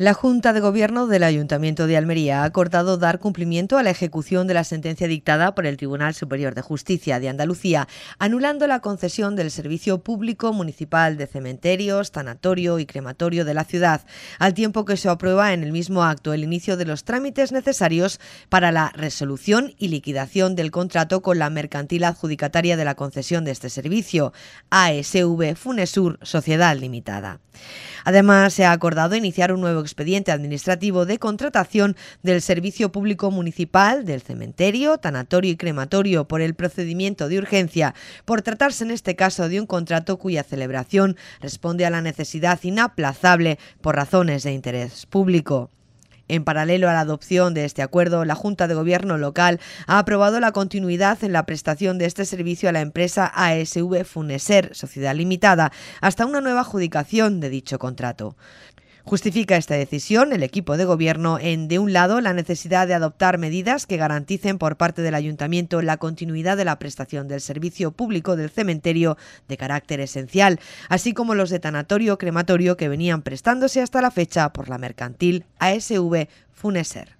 La Junta de Gobierno del Ayuntamiento de Almería ha acordado dar cumplimiento a la ejecución de la sentencia dictada por el Tribunal Superior de Justicia de Andalucía, anulando la concesión del Servicio Público Municipal de Cementerios, Tanatorio y Crematorio de la ciudad, al tiempo que se aprueba en el mismo acto el inicio de los trámites necesarios para la resolución y liquidación del contrato con la mercantil adjudicataria de la concesión de este servicio, ASV Funesur Sociedad Limitada. Además, se ha acordado iniciar un nuevo expediente administrativo de contratación del Servicio Público Municipal del Cementerio, Tanatorio y Crematorio por el procedimiento de urgencia, por tratarse en este caso de un contrato cuya celebración responde a la necesidad inaplazable por razones de interés público. En paralelo a la adopción de este acuerdo, la Junta de Gobierno local ha aprobado la continuidad en la prestación de este servicio a la empresa ASV Funeser, Sociedad Limitada, hasta una nueva adjudicación de dicho contrato. Justifica esta decisión el equipo de gobierno en, de un lado, la necesidad de adoptar medidas que garanticen por parte del ayuntamiento la continuidad de la prestación del servicio público del cementerio de carácter esencial, así como los de tanatorio crematorio que venían prestándose hasta la fecha por la mercantil ASV Funeser.